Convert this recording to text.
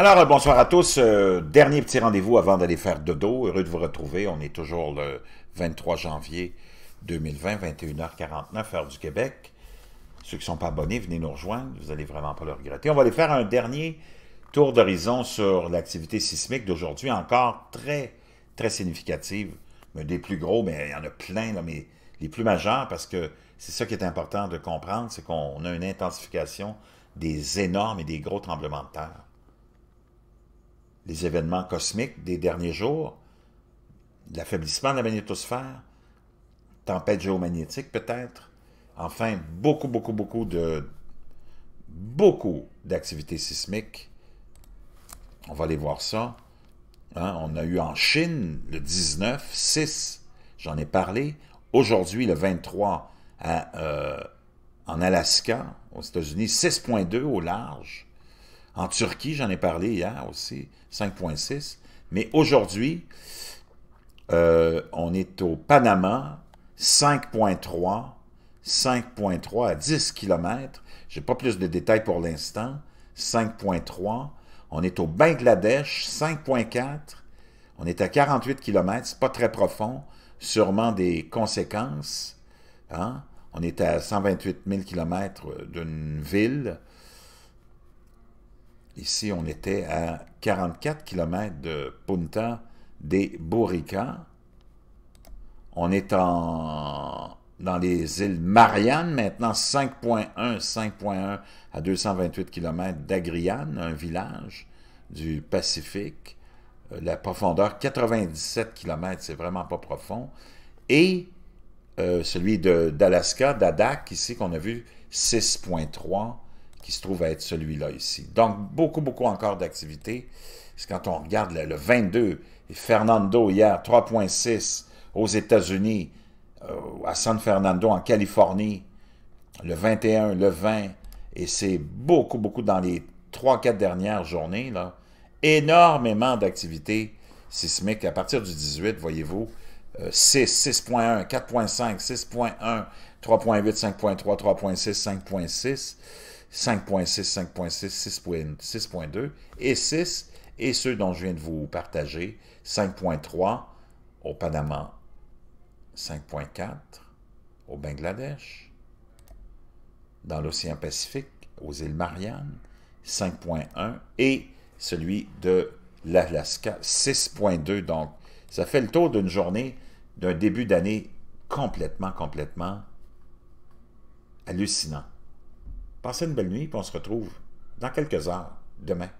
Alors, euh, bonsoir à tous. Euh, dernier petit rendez-vous avant d'aller faire dodo. Heureux de vous retrouver. On est toujours le 23 janvier 2020, 21h49, heure du Québec. Ceux qui ne sont pas abonnés, venez nous rejoindre. Vous n'allez vraiment pas le regretter. On va aller faire un dernier tour d'horizon sur l'activité sismique d'aujourd'hui, encore très, très significative. Un des plus gros, mais il y en a plein, là, mais les plus majeurs, parce que c'est ça qui est important de comprendre, c'est qu'on a une intensification des énormes et des gros tremblements de terre les événements cosmiques des derniers jours, l'affaiblissement de la magnétosphère, tempête géomagnétique peut-être, enfin beaucoup, beaucoup, beaucoup de beaucoup d'activités sismiques. On va aller voir ça. Hein, on a eu en Chine le 19, 6, j'en ai parlé. Aujourd'hui, le 23, euh, en Alaska, aux États-Unis, 6.2 au large. En Turquie, j'en ai parlé hier aussi, 5,6. Mais aujourd'hui, euh, on est au Panama, 5,3. 5,3 à 10 km. Je n'ai pas plus de détails pour l'instant. 5,3. On est au Bangladesh, 5,4. On est à 48 km. C'est pas très profond. Sûrement des conséquences. Hein. On est à 128 000 km d'une ville. Ici, on était à 44 km de Punta des Borica. On est dans les îles Marianne maintenant 5.1, 5.1 à 228 km d'Agriane, un village du Pacifique. Euh, la profondeur, 97 km, c'est vraiment pas profond. Et euh, celui d'Alaska, d'Adak, ici, qu'on a vu, 6.3 qui se trouve à être celui-là ici. Donc, beaucoup, beaucoup encore d'activités. Quand on regarde le, 22, Fernando hier, 3,6 aux États-Unis, euh, à San Fernando en Californie, le 21, le 20, et c'est beaucoup, beaucoup dans les 3-4 dernières journées, là, énormément d'activités sismiques. À partir du 18, voyez-vous, 6, 6.1, 4.5, 6.1, 3.8, 5.3, 3.6, 5.6. 5.6, 5.6, 6.2 et 6, et ceux dont je viens de vous partager, 5.3 au Panama, 5.4 au Bangladesh, dans l'océan Pacifique, aux îles Mariannes, 5.1 et celui de l'Alaska, 6.2. Donc, ça fait le tour d'une journée, d'un début d'année complètement, complètement hallucinant. Passez une belle nuit, puis on se retrouve dans quelques heures demain.